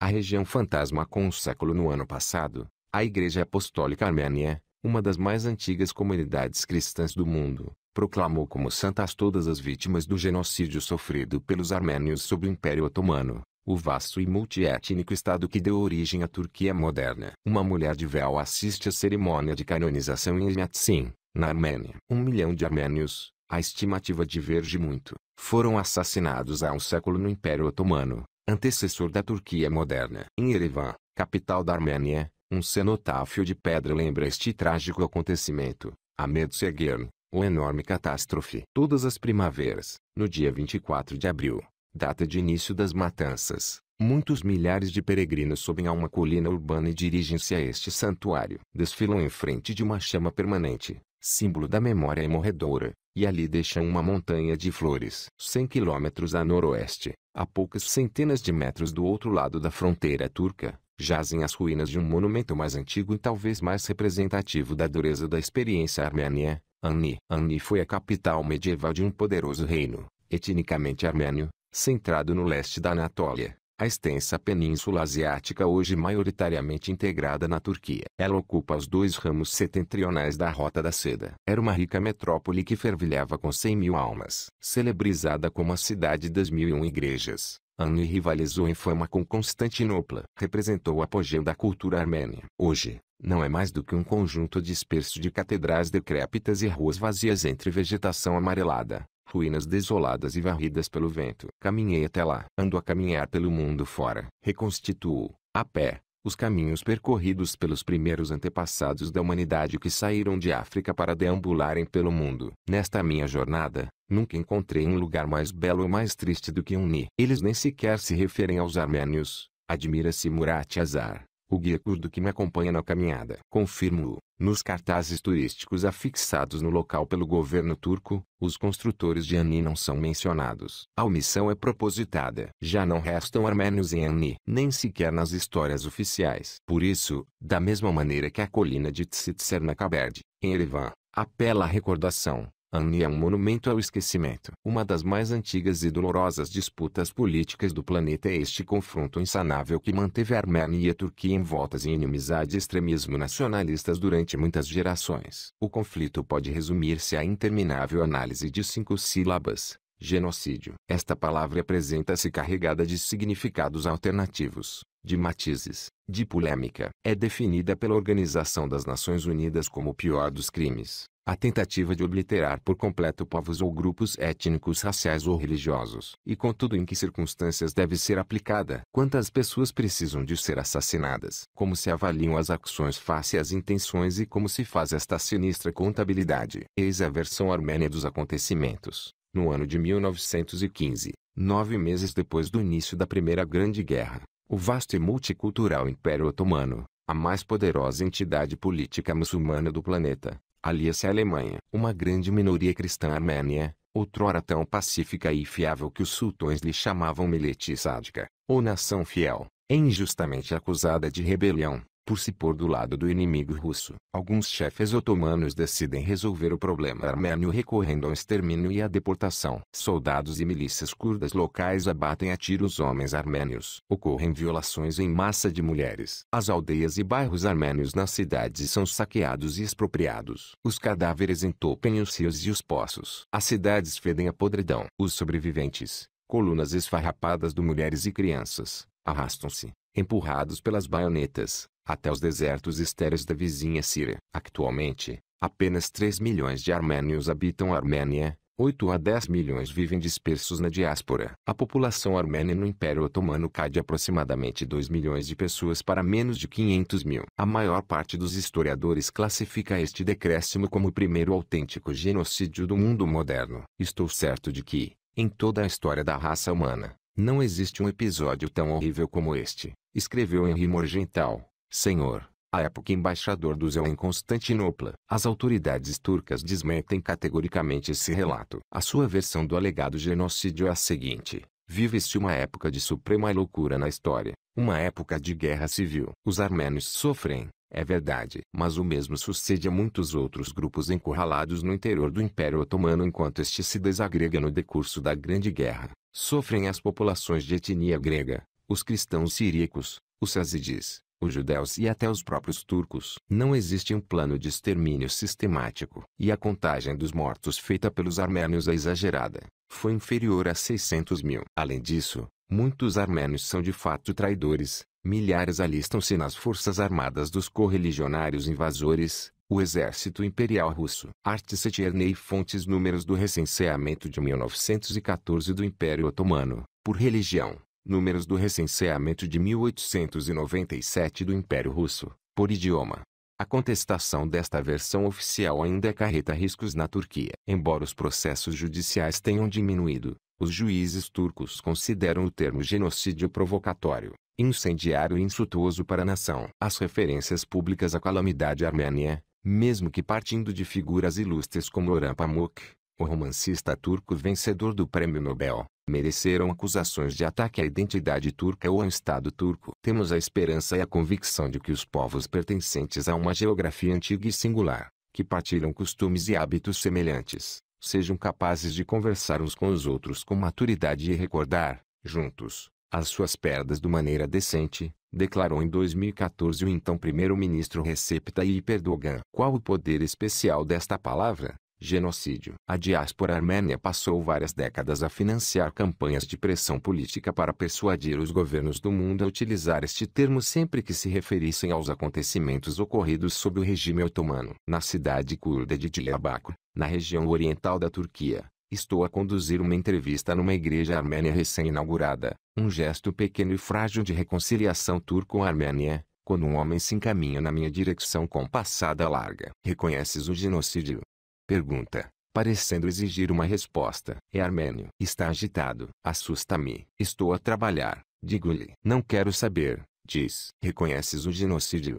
a região fantasma com um século no ano passado, a Igreja Apostólica Armênia, uma das mais antigas comunidades cristãs do mundo, proclamou como santas todas as vítimas do genocídio sofrido pelos armênios sob o Império Otomano, o vasto e multiétnico estado que deu origem à Turquia moderna. Uma mulher de véu assiste à cerimônia de canonização em Yatsin, na Armênia. Um milhão de armênios, a estimativa diverge muito, foram assassinados há um século no Império Otomano, antecessor da Turquia moderna. Em Yerevan, capital da Armênia, um cenotáfio de pedra lembra este trágico acontecimento, a Medsegern, ou enorme catástrofe. Todas as primaveras, no dia 24 de abril, data de início das matanças, muitos milhares de peregrinos sobem a uma colina urbana e dirigem-se a este santuário. Desfilam em frente de uma chama permanente, símbolo da memória imorredoura, e ali deixam uma montanha de flores. 100 quilômetros a noroeste, a poucas centenas de metros do outro lado da fronteira turca, jazem as ruínas de um monumento mais antigo e talvez mais representativo da dureza da experiência armênia. Anni. Anni foi a capital medieval de um poderoso reino, etnicamente armênio, centrado no leste da Anatólia. A extensa Península Asiática hoje maioritariamente integrada na Turquia. Ela ocupa os dois ramos setentrionais da Rota da Seda. Era uma rica metrópole que fervilhava com 100 mil almas. Celebrizada como a cidade das mil e um igrejas, Anne rivalizou em fama com Constantinopla. Representou o apogeu da cultura armênia. Hoje, não é mais do que um conjunto disperso de catedrais decrépitas e ruas vazias entre vegetação amarelada ruínas desoladas e varridas pelo vento. Caminhei até lá. Ando a caminhar pelo mundo fora. Reconstituo, a pé, os caminhos percorridos pelos primeiros antepassados da humanidade que saíram de África para deambularem pelo mundo. Nesta minha jornada, nunca encontrei um lugar mais belo ou mais triste do que um Ni. Eles nem sequer se referem aos armênios. Admira-se Murat Azar, o guia curdo que me acompanha na caminhada. Confirmo-o. Nos cartazes turísticos afixados no local pelo governo turco, os construtores de Ani não são mencionados. A omissão é propositada. Já não restam armênios em Ani, nem sequer nas histórias oficiais. Por isso, da mesma maneira que a colina de Tsitsernakhberd, em Erevan, apela à recordação, Anne é um monumento ao esquecimento. Uma das mais antigas e dolorosas disputas políticas do planeta é este confronto insanável que manteve a Armênia e a Turquia em voltas em inimizade e extremismo nacionalistas durante muitas gerações. O conflito pode resumir-se à interminável análise de cinco sílabas. Genocídio. Esta palavra apresenta-se carregada de significados alternativos, de matizes, de polêmica. É definida pela Organização das Nações Unidas como o pior dos crimes a tentativa de obliterar por completo povos ou grupos étnicos, raciais ou religiosos. E contudo, em que circunstâncias deve ser aplicada? Quantas pessoas precisam de ser assassinadas? Como se avaliam as ações face às intenções e como se faz esta sinistra contabilidade? Eis a versão armênia dos acontecimentos. No ano de 1915, nove meses depois do início da Primeira Grande Guerra, o vasto e multicultural Império Otomano, a mais poderosa entidade política muçulmana do planeta, alia-se à é Alemanha. Uma grande minoria cristã armênia, outrora tão pacífica e fiável que os sultões lhe chamavam milete sádica, ou nação fiel, é injustamente acusada de rebelião, por se pôr do lado do inimigo russo. Alguns chefes otomanos decidem resolver o problema armênio recorrendo ao extermínio e à deportação. Soldados e milícias curdas locais abatem a tiros homens armênios. Ocorrem violações em massa de mulheres. As aldeias e bairros armênios nas cidades são saqueados e expropriados. Os cadáveres entopem os rios e os poços. As cidades fedem a podridão. Os sobreviventes, colunas esfarrapadas de mulheres e crianças, arrastam-se, empurrados pelas baionetas, até os desertos estéreis da vizinha Síria. Atualmente, apenas 3 milhões de armênios habitam a Armênia, 8 a 10 milhões vivem dispersos na diáspora. A população armênia no Império Otomano cai de aproximadamente 2 milhões de pessoas para menos de 500 mil. A maior parte dos historiadores classifica este decréscimo como o primeiro autêntico genocídio do mundo moderno. Estou certo de que, em toda a história da raça humana, não existe um episódio tão horrível como este, escreveu Henri Morgenthau. Senhor, à época embaixador do Zéu em Constantinopla, as autoridades turcas desmentem categoricamente esse relato. A sua versão do alegado genocídio é a seguinte. Vive-se uma época de suprema loucura na história, uma época de guerra civil. Os armênios sofrem, é verdade, mas o mesmo sucede a muitos outros grupos encurralados no interior do Império Otomano enquanto este se desagrega no decurso da Grande Guerra. Sofrem as populações de etnia grega, os cristãos siríacos, os sazidis, os judeus e até os próprios turcos. Não existe um plano de extermínio sistemático, e a contagem dos mortos feita pelos armênios é exagerada. Foi inferior a 600 mil. Além disso, muitos armênios são de fato traidores, milhares alistam-se nas forças armadas dos correligionários invasores, o exército imperial russo. Arte Setierney Fontes Números do recenseamento de 1914 do Império Otomano, por religião números do recenseamento de 1897 do Império Russo, por idioma. A contestação desta versão oficial ainda acarreta riscos na Turquia. Embora os processos judiciais tenham diminuído, os juízes turcos consideram o termo genocídio provocatório, incendiário e insultuoso para a nação. As referências públicas à calamidade armênia, mesmo que partindo de figuras ilustres como Orhan Pamuk, o romancista turco vencedor do Prêmio Nobel, mereceram acusações de ataque à identidade turca ou ao Estado turco. Temos a esperança e a convicção de que os povos pertencentes a uma geografia antiga e singular, que partilham costumes e hábitos semelhantes, sejam capazes de conversar uns com os outros com maturidade e recordar, juntos, as suas perdas de maneira decente, declarou em 2014 o então primeiro-ministro Recep Tayyip Erdogan. Qual o poder especial desta palavra? genocídio. A diáspora armênia passou várias décadas a financiar campanhas de pressão política para persuadir os governos do mundo a utilizar este termo sempre que se referissem aos acontecimentos ocorridos sob o regime otomano. Na cidade curda de Diyarbakir, na região oriental da Turquia, Estou a conduzir uma entrevista numa igreja armênia recém-inaugurada, um gesto pequeno e frágil de reconciliação turco-armênia, quando um homem se encaminha na minha direção com passada larga. Reconheces o genocídio? Pergunta, parecendo exigir uma resposta. É armênio. Está agitado. Assusta-me. Estou a trabalhar. Digo-lhe. Não quero saber. Diz. Reconheces o genocídio?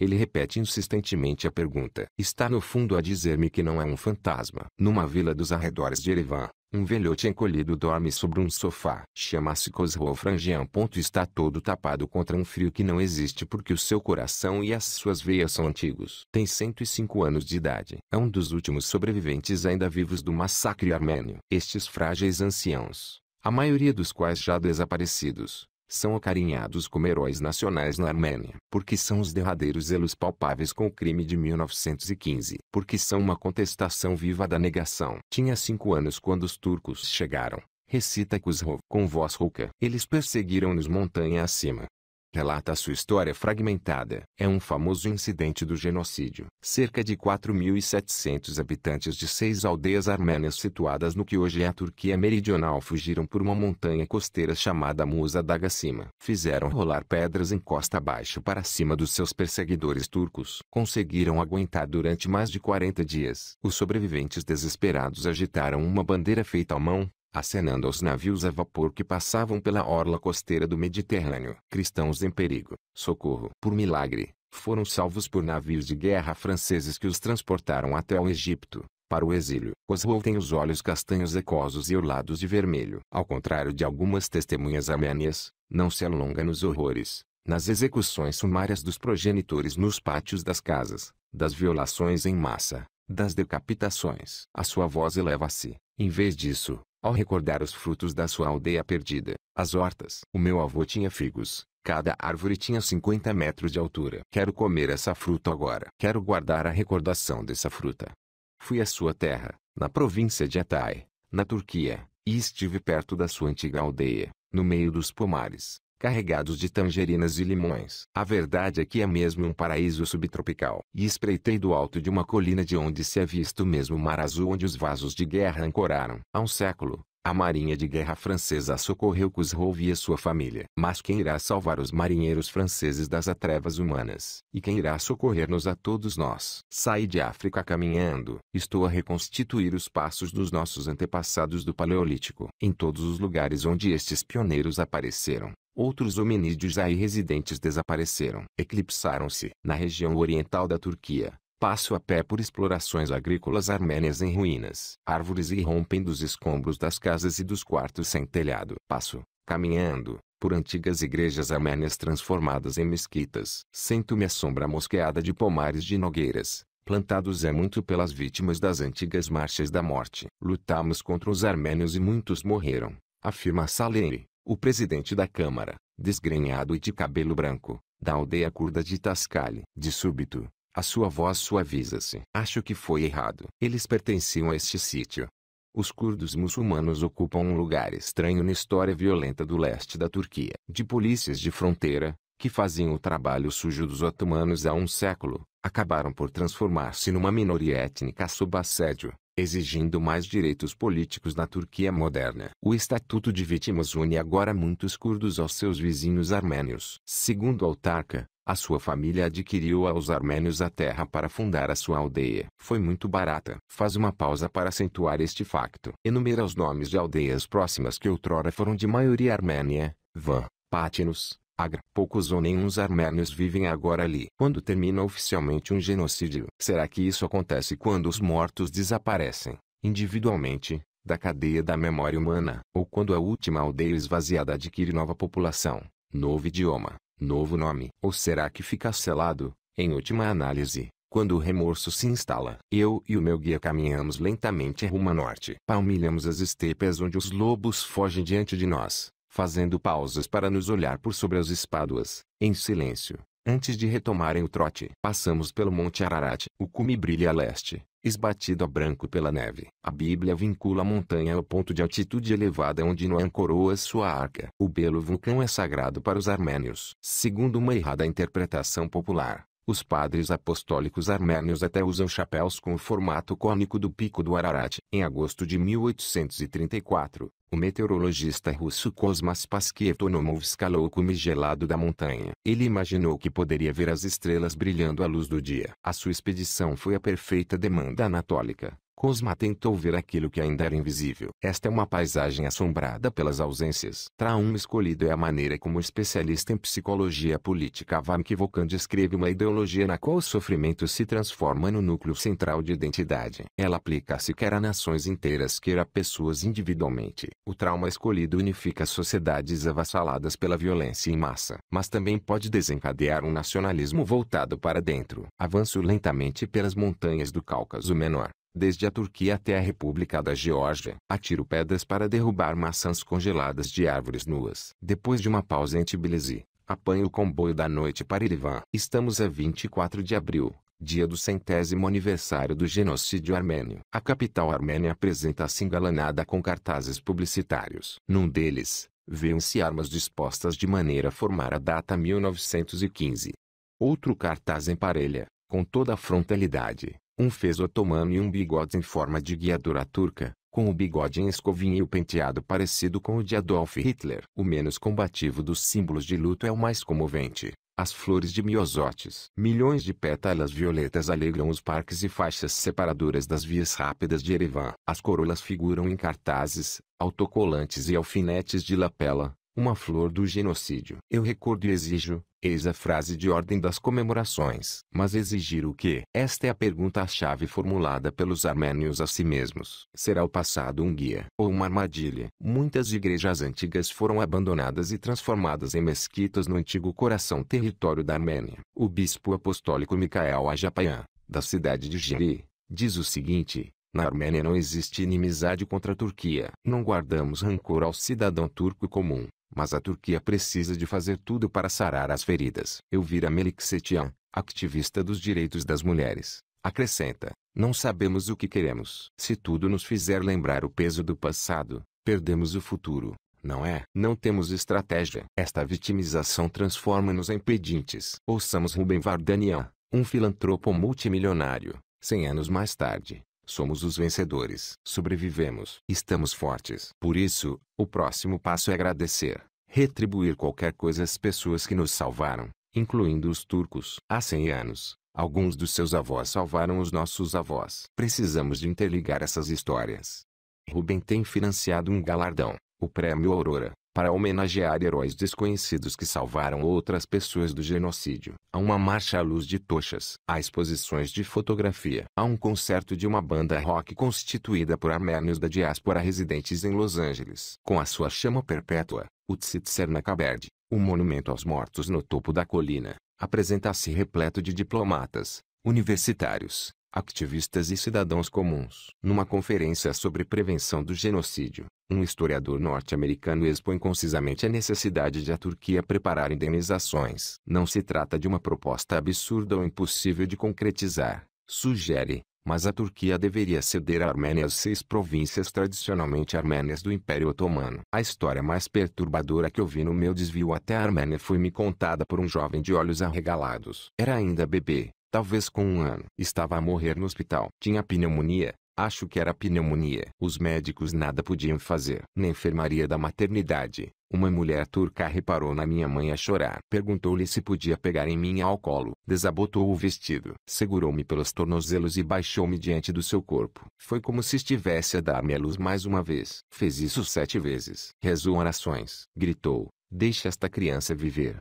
Ele repete insistentemente a pergunta. Está no fundo a dizer-me que não é um fantasma. Numa vila dos arredores de Erevan, um velhote encolhido dorme sobre um sofá. Chama-se Ponto Está todo tapado contra um frio que não existe porque o seu coração e as suas veias são antigos. Tem 105 anos de idade. É um dos últimos sobreviventes ainda vivos do massacre armênio. Estes frágeis anciãos, a maioria dos quais já desaparecidos, são acarinhados como heróis nacionais na Armênia, porque são os derradeiros zelos palpáveis com o crime de 1915, porque são uma contestação viva da negação. Tinha cinco anos quando os turcos chegaram, recita Kuzrov com voz rouca. Eles perseguiram-nos montanha acima, relata sua história fragmentada. É um famoso incidente do genocídio. Cerca de 4.700 habitantes de seis aldeias armênias situadas no que hoje é a Turquia meridional fugiram por uma montanha costeira chamada Musa Dagacima. Fizeram rolar pedras em costa abaixo para cima dos seus perseguidores turcos. Conseguiram aguentar durante mais de 40 dias. Os sobreviventes desesperados agitaram uma bandeira feita à mão, acenando aos navios a vapor que passavam pela orla costeira do Mediterrâneo. Cristãos em perigo, socorro. Por milagre, foram salvos por navios de guerra franceses que os transportaram até o Egito, para o exílio. Oswald tem os olhos castanhos ecosos e orlados de vermelho. Ao contrário de algumas testemunhas armênias, não se alonga nos horrores, nas execuções sumárias dos progenitores nos pátios das casas, das violações em massa, das decapitações. A sua voz eleva-se, em vez disso, ao recordar os frutos da sua aldeia perdida, as hortas. O meu avô tinha figos, Cada árvore tinha 50 metros de altura. Quero comer essa fruta agora. Quero guardar a recordação dessa fruta. Fui à sua terra, na província de Atay, na Turquia, e estive perto da sua antiga aldeia, no meio dos pomares carregados de tangerinas e limões. A verdade é que é mesmo um paraíso subtropical. E espreitei do alto de uma colina de onde se é visto o mesmo mar azul onde os vasos de guerra ancoraram. Há um século, a marinha de guerra francesa socorreu Khosrow e sua família. Mas quem irá salvar os marinheiros franceses das trevas humanas? E quem irá socorrer-nos a todos nós? Saí de África caminhando. Estou a reconstituir os passos dos nossos antepassados do Paleolítico. Em todos os lugares onde estes pioneiros apareceram, Outros hominídeos aí residentes desapareceram, eclipsaram-se. Na região oriental da Turquia, Passo a pé por explorações agrícolas armênias em ruínas. Árvores irrompem dos escombros das casas e dos quartos sem telhado. Passo, caminhando, por antigas igrejas armênias transformadas em mesquitas. Sento-me à sombra mosqueada de pomares de nogueiras, plantados é muito pelas vítimas das antigas marchas da morte. Lutamos contra os armênios e muitos morreram, afirma Saleri, o presidente da Câmara, desgrenhado e de cabelo branco, da aldeia curda de Tascali. De súbito, a sua voz suaviza-se. Acho que foi errado. Eles pertenciam a este sítio. Os curdos muçulmanos ocupam um lugar estranho na história violenta do leste da Turquia. De polícias de fronteira, que faziam o trabalho sujo dos otomanos há um século, acabaram por transformar-se numa minoria étnica sob assédio, exigindo mais direitos políticos na Turquia moderna. O Estatuto de Vítimas une agora muitos curdos aos seus vizinhos armênios. Segundo Autarca, a sua família adquiriu aos armênios a terra para fundar a sua aldeia. Foi muito barata. Faz uma pausa para acentuar este facto. Enumera os nomes de aldeias próximas que outrora foram de maioria armênia. Van, Patinos, Agra. Poucos ou nenhums armênios vivem agora ali. Quando termina oficialmente um genocídio? Será que isso acontece quando os mortos desaparecem, individualmente, da cadeia da memória humana? Ou quando a última aldeia esvaziada adquire nova população, novo idioma, novo nome? Ou será que fica selado, em última análise, quando o remorso se instala? Eu e o meu guia caminhamos lentamente rumo a norte. Palmilhamos as estepes onde os lobos fogem diante de nós, fazendo pausas para nos olhar por sobre as espáduas, em silêncio, antes de retomarem o trote. Passamos pelo Monte Ararat. O cume brilha a leste, esbatido a branco pela neve. A Bíblia vincula a montanha ao ponto de altitude elevada onde Noé ancorou sua arca. O belo vulcão é sagrado para os armênios. Segundo uma errada interpretação popular, os padres apostólicos armênios até usam chapéus com o formato cônico do pico do Ararat. Em agosto de 1834, o meteorologista russo Kosmas paskiev escalou o cume gelado da montanha. Ele imaginou que poderia ver as estrelas brilhando à luz do dia. A sua expedição foi a perfeita demanda anatólica. Cosma tentou ver aquilo que ainda era invisível. Esta é uma paisagem assombrada pelas ausências. Trauma escolhido é a maneira como o especialista em psicologia política Vamk Vokan descreve uma ideologia na qual o sofrimento se transforma no núcleo central de identidade. Ela aplica-se quer a nações inteiras quer a pessoas individualmente. O trauma escolhido unifica sociedades avassaladas pela violência em massa, mas também pode desencadear um nacionalismo voltado para dentro. Avanço lentamente pelas montanhas do Cáucaso Menor desde a Turquia até a República da Geórgia. Atiro pedras para derrubar maçãs congeladas de árvores nuas. Depois de uma pausa em Tbilisi, apanho o comboio da noite para Irivan. Estamos a 24 de abril, dia do centésimo aniversário do genocídio armênio. A capital armênia apresenta-se engalanada com cartazes publicitários. Num deles, vêem-se armas dispostas de maneira a formar a data 1915. Outro cartaz emparelha, com toda a frontalidade, um fez otomano e um bigode em forma de guiadora turca, com o bigode em escovinha e o penteado parecido com o de Adolf Hitler. O menos combativo dos símbolos de luto é o mais comovente. As flores de miosotes. Milhões de pétalas violetas alegram os parques e faixas separadoras das vias rápidas de Erevan. As corolas figuram em cartazes, autocolantes e alfinetes de lapela, uma flor do genocídio. Eu recordo e exijo, Eis a frase de ordem das comemorações. Mas exigir o que? Esta é a pergunta-chave formulada pelos armênios a si mesmos. Será o passado um guia ou uma armadilha? Muitas igrejas antigas foram abandonadas e transformadas em mesquitas no antigo coração território da Armênia. O bispo apostólico Micael Ajapayan, da cidade de Jeri, diz o seguinte: na Armênia não existe inimizade contra a Turquia. Não guardamos rancor ao cidadão turco comum. Mas a Turquia precisa de fazer tudo para sarar as feridas. Elvira Melik Setian, ativista dos direitos das mulheres, acrescenta: Não sabemos o que queremos. Se tudo nos fizer lembrar o peso do passado, perdemos o futuro, não é? Não temos estratégia. Esta vitimização transforma-nos em pedintes. Ouçamos Rubem Vardanian, um filantropo multimilionário, cem anos mais tarde, Somos os vencedores. Sobrevivemos. Estamos fortes. Por isso, o próximo passo é agradecer. Retribuir qualquer coisa às pessoas que nos salvaram, incluindo os turcos. Há 100 anos, alguns dos seus avós salvaram os nossos avós. Precisamos de interligar essas histórias. Rubem tem financiado um galardão, o Prêmio Aurora, para homenagear heróis desconhecidos que salvaram outras pessoas do genocídio. Há uma marcha à luz de tochas. Há exposições de fotografia. Há um concerto de uma banda rock constituída por armênios da diáspora residentes em Los Angeles. Com a sua chama perpétua, o Tsitsernacaberdi, o monumento aos mortos no topo da colina, apresenta-se repleto de diplomatas, universitários, ativistas e cidadãos comuns. Numa conferência sobre prevenção do genocídio, um historiador norte-americano expõe concisamente a necessidade de a Turquia preparar indenizações. Não se trata de uma proposta absurda ou impossível de concretizar, sugere, mas a Turquia deveria ceder à Armênia as seis províncias tradicionalmente armênias do Império Otomano. A história mais perturbadora que ouvi no meu desvio até a Armênia foi me contada por um jovem de olhos arregalados. Era ainda bebê talvez com um ano. Estava a morrer no hospital. Tinha pneumonia. Acho que era pneumonia. Os médicos nada podiam fazer. Na enfermaria da maternidade, uma mulher turca reparou na minha mãe a chorar. Perguntou-lhe se podia pegar em mim ao colo. Desabotou o vestido. Segurou-me pelos tornozelos e baixou-me diante do seu corpo. Foi como se estivesse a dar-me a luz mais uma vez. Fez isso sete vezes. Rezou orações. Gritou. Deixa esta criança viver.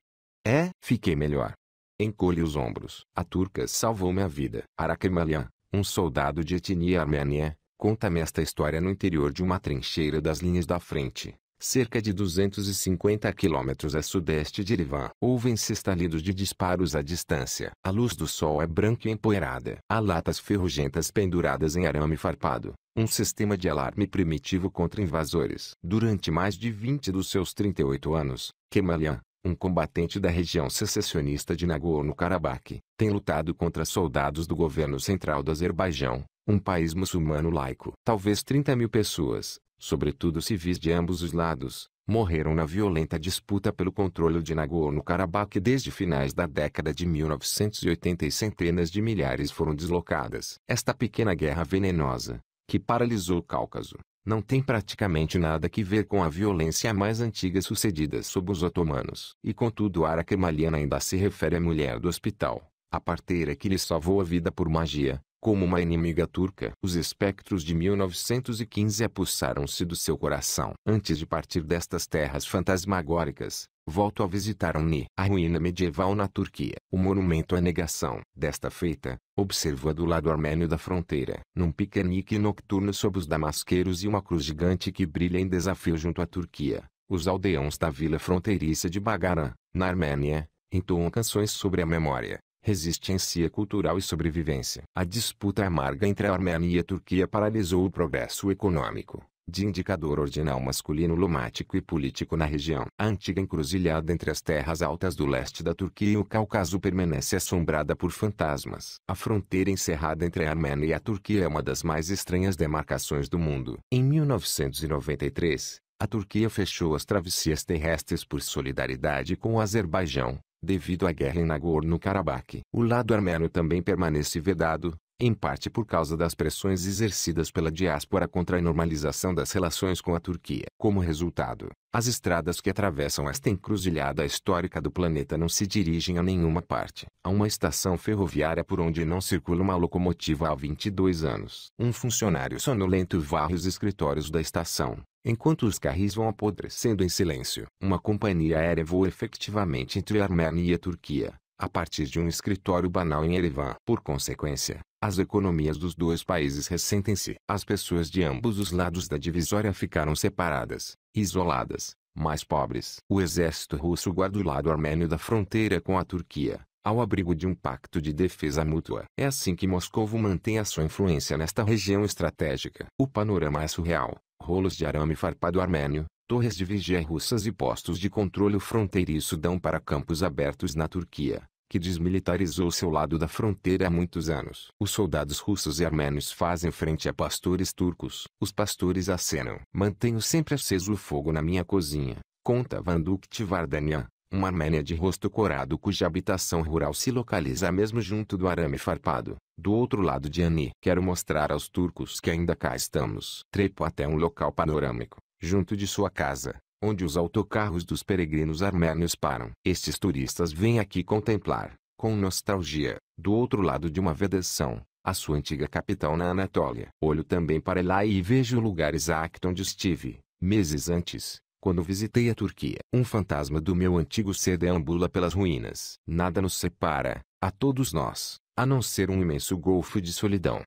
É, fiquei melhor. Encolhe os ombros. A turca salvou-me a vida. Arakemalyan, um soldado de etnia armênia, conta-me esta história no interior de uma trincheira das linhas da frente. Cerca de 250 quilômetros a sudeste de Erivan. Ouvem-se estalidos de disparos à distância. A luz do sol é branca e empoeirada. Há latas ferrugentas penduradas em arame farpado. Um sistema de alarme primitivo contra invasores. Durante mais de 20 dos seus 38 anos, Kemalian, um combatente da região secessionista de Nagorno-Karabakh, tem lutado contra soldados do governo central do Azerbaijão, um país muçulmano laico. Talvez 30 mil pessoas, sobretudo civis de ambos os lados, morreram na violenta disputa pelo controle de Nagorno-Karabakh desde finais da década de 1980 e centenas de milhares foram deslocadas. Esta pequena guerra venenosa, que paralisou o Cáucaso, não tem praticamente nada que ver com a violência mais antiga sucedida sob os otomanos. E contudo Ara Kemaliana ainda se refere à mulher do hospital, a parteira que lhe salvou a vida por magia, como uma inimiga turca. Os espectros de 1915 apussaram-se do seu coração. Antes de partir destas terras fantasmagóricas, Volto a visitar Unni, a ruína medieval na Turquia. O monumento à negação. Desta feita, observo-a do lado armênio da fronteira, num piquenique nocturno sob os damasqueiros e uma cruz gigante que brilha em desafio junto à Turquia. Os aldeões da vila fronteiriça de Bagara, na Armênia, entoam canções sobre a memória, resistência cultural e sobrevivência. A disputa amarga entre a Armênia e a Turquia paralisou o progresso econômico de indicador ordinal masculino lumático e político na região. A antiga encruzilhada entre as terras altas do leste da Turquia e o Cáucaso permanece assombrada por fantasmas. A fronteira encerrada entre a Armênia e a Turquia é uma das mais estranhas demarcações do mundo. Em 1993, a Turquia fechou as travessias terrestres por solidariedade com o Azerbaijão, devido à guerra em Nagorno-Karabakh. O lado armênio também permanece vedado, em parte por causa das pressões exercidas pela diáspora contra a normalização das relações com a Turquia. Como resultado, as estradas que atravessam esta encruzilhada histórica do planeta não se dirigem a nenhuma parte. Há uma estação ferroviária por onde não circula uma locomotiva há 22 anos. Um funcionário sonolento varre os escritórios da estação, enquanto os carris vão apodrecendo em silêncio. Uma companhia aérea voa efetivamente entre a Armênia e a Turquia, a partir de um escritório banal em Erevan. Por consequência, as economias dos dois países ressentem-se. As pessoas de ambos os lados da divisória ficaram separadas, isoladas, mais pobres. O exército russo guarda o lado armênio da fronteira com a Turquia, ao abrigo de um pacto de defesa mútua. É assim que Moscou mantém a sua influência nesta região estratégica. O panorama é surreal. Rolos de arame farpado armênio, torres de vigia russas e postos de controle fronteiriço dão para campos abertos na Turquia, que desmilitarizou seu lado da fronteira há muitos anos. Os soldados russos e armênios fazem frente a pastores turcos. Os pastores acenam. Mantenho sempre aceso o fogo na minha cozinha, conta Vandukht Vardanian, uma armênia de rosto corado cuja habitação rural se localiza mesmo junto do arame farpado, do outro lado de Ani. Quero mostrar aos turcos que ainda cá estamos. Trepo até um local panorâmico, junto de sua casa onde os autocarros dos peregrinos armênios param. Estes turistas vêm aqui contemplar, com nostalgia, do outro lado de uma vedação, a sua antiga capital na Anatólia. Olho também para lá e vejo o lugar exato onde estive, meses antes, quando visitei a Turquia. Um fantasma do meu antigo ser deambula pelas ruínas. Nada nos separa, a todos nós, a não ser um imenso golfo de solidão.